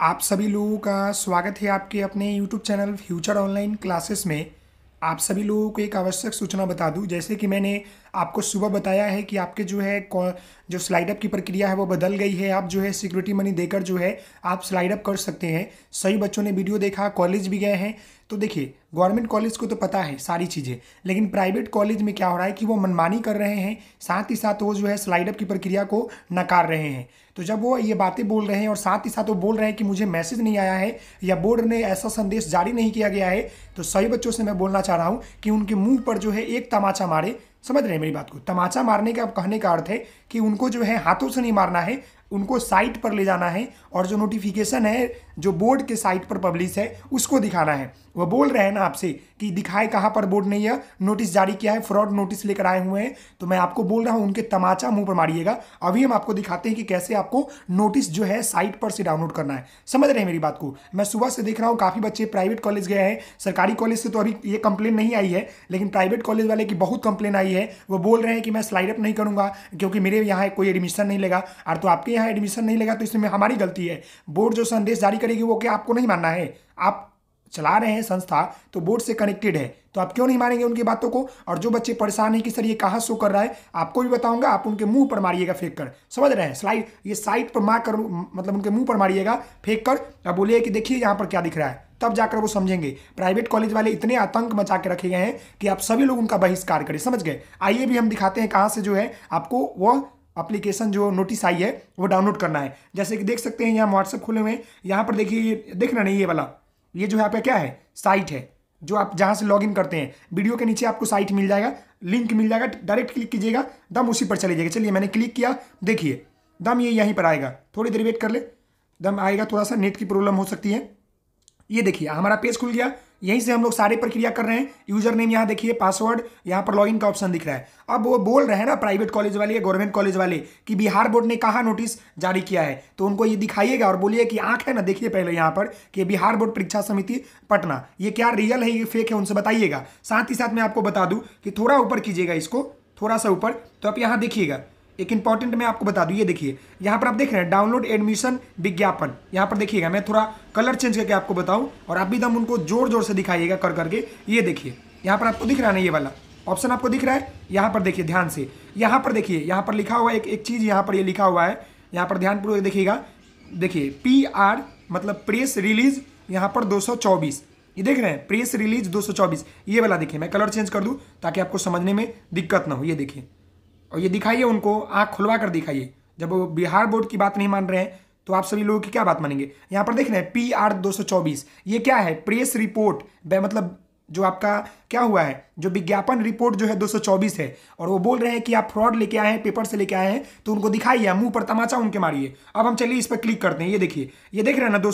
आप सभी लोगों का स्वागत है आपके अपने YouTube channel future online classes में आप सभी लोगों को एक आवश्यक सूचना बता दूं जैसे कि मैंने आपको सुबह बताया है कि आपके जो है जो स्लाइड अप की प्रक्रिया है वो बदल गई है आप जो है सिक्योरिटी मनी देकर जो है आप स्लाइड अप कर सकते हैं सही बच्चों ने वीडियो देखा कॉलेज भी गए हैं तो देखिए गवर्नमेंट कॉलेज को तो पता है सारी चीज़ें लेकिन प्राइवेट कॉलेज में क्या हो रहा है कि वो मनमानी कर रहे हैं साथ ही साथ वो जो है स्लाइडअप की प्रक्रिया को नकार रहे हैं तो जब वो ये बातें बोल रहे हैं और साथ ही साथ वो बोल रहे हैं कि मुझे मैसेज नहीं आया है या बोर्ड ने ऐसा संदेश जारी नहीं किया गया है तो सभी बच्चों से मैं बोलना चाह रहा हूँ कि उनके मुंह पर जो है एक तमाचा मारे समझ रहे हैं मेरी बात को तमाचा मारने का कहने का अर्थ है कि उनको जो है हाथों से नहीं मारना है उनको साइट पर ले जाना है और जो नोटिफिकेशन है जो बोर्ड के साइट पर पब्लिश है उसको दिखाना है वह बोल रहे हैं ना आपसे कि दिखाए कहाँ पर बोर्ड ने यह नोटिस जारी किया है फ्रॉड नोटिस लेकर आए हुए हैं तो मैं आपको बोल रहा हूँ उनके तमाचा मुंह पर मारिएगा अभी हम आपको दिखाते हैं कि कैसे आपको नोटिस जो है साइट पर से डाउनलोड करना है समझ रहे हैं मेरी बात को मैं सुबह से देख रहा हूँ काफ़ी बच्चे प्राइवेट कॉलेज गए हैं सरकारी कॉलेज से तो अभी ये कंप्लेन नहीं आई है लेकिन प्राइवेट कॉलेज वाले की बहुत कंप्लेन आई है वो बोल रहे हैं कि मैं स्लाइड अप नहीं करूँगा क्योंकि मेरे यहाँ कोई एडमिशन नहीं लेगा और तो आपके यहाँ एडमिशन नहीं लेगा तो इसमें हमारी गलती है बोर्ड जो संदेश जारी करेगी वो क्या आपको नहीं मानना है आप चला रहे हैं संस्था तो बोर्ड से कनेक्टेड है तो आप क्यों नहीं मानेंगे उनकी बातों को और जो बच्चे परेशान हैं कि सर ये कहाँ शो कर रहा है आपको भी बताऊंगा आप उनके मुंह पर मारिएगा फेंक कर समझ रहे हैं स्लाइड ये साइट पर मार कर मतलब उनके मुंह पर मारिएगा फेंक कर और बोलिए कि देखिए यहाँ पर क्या दिख रहा है तब जाकर वो समझेंगे प्राइवेट कॉलेज वाले इतने आतंक मचा के रखे गए हैं कि आप सभी लोग उनका बहिष्कार करें समझ गए आइए भी हम दिखाते हैं कहाँ से जो है आपको वह एप्लीकेशन जो नोटिस आई है वो डाउनलोड करना है जैसे कि देख सकते हैं यहाँ व्हाट्सअप खुले हुए यहाँ पर देखिए देख रहे नहीं ये वाला ये जो यहाँ पे क्या है साइट है जो आप जहाँ से लॉगिन करते हैं वीडियो के नीचे आपको साइट मिल जाएगा लिंक मिल जाएगा डायरेक्ट क्लिक कीजिएगा दम उसी पर चले जाएगा चलिए मैंने क्लिक किया देखिए दम ये यहीं पर आएगा थोड़ी देर वेट कर ले दम आएगा थोड़ा सा नेट की प्रॉब्लम हो सकती है ये देखिए हमारा पेज खुल गया यहीं से हम लोग सारे प्रक्रिया कर रहे हैं यूजर नेम यहाँ देखिए पासवर्ड यहाँ पर लॉगिन का ऑप्शन दिख रहा है अब वो बोल रहे हैं ना प्राइवेट कॉलेज वाले या गवर्नमेंट कॉलेज वाले कि बिहार बोर्ड ने कहाँ नोटिस जारी किया है तो उनको ये दिखाइएगा और बोलिए कि आंख है ना देखिए पहले यहाँ पर कि बिहार बोर्ड परीक्षा समिति पटना ये क्या रियल है ये फेक है उनसे बताइएगा साथ ही साथ मैं आपको बता दूँ कि थोड़ा ऊपर कीजिएगा इसको थोड़ा सा ऊपर तो आप यहाँ देखिएगा एक इंपॉर्टेंट मैं आपको बता दूँ ये देखिए यहाँ पर आप देख रहे हैं डाउनलोड एडमिशन विज्ञापन यहाँ पर देखिएगा मैं थोड़ा कलर चेंज करके आपको बताऊँ और आप भी दम उनको जोर जोर से दिखाइएगा कर करके ये देखिए यहाँ पर आपको दिख रहा है ना ये वाला ऑप्शन आपको दिख रहा है यहाँ पर देखिए ध्यान से यहाँ पर देखिए यहाँ पर लिखा हुआ है एक एक चीज़ यहाँ पर ये यह लिखा हुआ है यहाँ पर ध्यानपूर्वक देखिएगा देखिए पी आर मतलब प्रेस रिलीज यहाँ पर 224 ये देख रहे हैं प्रेस रिलीज 224 ये वाला देखिए मैं कलर चेंज कर दूँ ताकि आपको समझने में दिक्कत ना हो ये देखिए और ये दिखाइए उनको आँख खुलवा कर दिखाइए जब वो बिहार बोर्ड की बात नहीं मान रहे हैं तो आप सभी लोगों की क्या बात मानेंगे यहाँ पर देख रहे हैं पी आर दो सौ चौबीस ये क्या है प्रेस रिपोर्ट मतलब जो आपका क्या हुआ है जो विज्ञापन रिपोर्ट जो है दो सौ चौबीस है और वो बोल रहे हैं कि आप फ्रॉड लेके आए हैं पेपर से लेके आए हैं तो उनको दिखाइए मुंह पर तमाचा उनके मारिए अब हम चलिए इस पर क्लिक करते हैं ये देखिए ये देख रहे हैं ना दो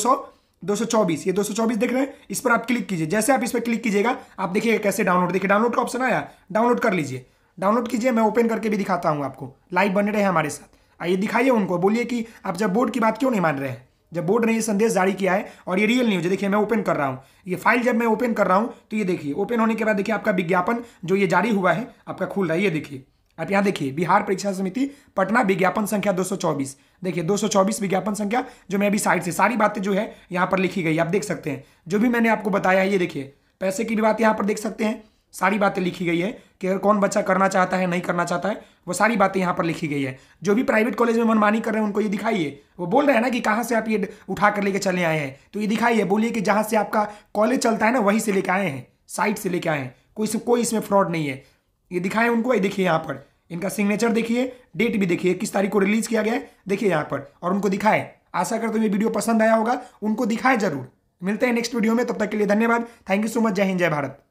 दो सौ चौबीस ये दो सौ चौबीस देख रहे हैं इस पर आप क्लिक कीजिए जैसे आप इस पर क्लिक कीजिएगा आप देखिएगा कैसे डाउनलोड देखिए डाउनलोड का ऑप्शन आया डाउनलोड कर लीजिए डाउनलोड कीजिए मैं ओपन करके भी दिखाता हूँ आपको लाइव बन रहे हैं हमारे साथ आइए दिखाइए उनको बोलिए कि आप जब बोर्ड की बात क्यों नहीं मान रहे हैं जब बोर्ड ने ये संदेश जारी किया है और ये रियल न्यूज है देखिए मैं ओपन कर रहा हूँ ये फाइल जब मैं ओपन कर रहा हूँ तो ये देखिए ओपन होने के बाद देखिए आपका विज्ञापन जो ये जारी हुआ है आपका खुल रहा है ये देखिए आप यहाँ देखिए बिहार परीक्षा समिति पटना विज्ञापन संख्या 224 देखिए 224 विज्ञापन संख्या जो मैं अभी साइड से सारी बातें जो है यहाँ पर लिखी गई आप देख सकते हैं जो भी मैंने आपको बताया है ये देखिए पैसे की भी बात यहाँ पर देख सकते हैं सारी बातें लिखी गई है कि अगर कौन बच्चा करना चाहता है नहीं करना चाहता है वो सारी बातें यहाँ पर लिखी गई है जो भी प्राइवेट कॉलेज में मनमानी कर रहे हैं उनको ये दिखाइए वो बोल रहे हैं ना कि कहाँ से आप ये उठा कर लेके चले आए हैं तो ये दिखाइए बोलिए कि जहाँ से आपका कॉलेज चलता है ना वहीं से लेके आए हैं साइट से लेके आए हैं कोई से कोई इसमें फ्रॉड नहीं है ये दिखाएं उनको ये देखिए यहाँ पर इनका सिग्नेचर देखिए डेट भी देखिए किस तारीख को रिलीज किया गया है देखिए यहाँ पर और उनको दिखाए आशा करते हुए वीडियो पसंद आया होगा उनको दिखाए जरूर मिलते हैं नेक्स्ट वीडियो में तब तक के लिए धन्यवाद थैंक यू सो मच जय हिंद जय भारत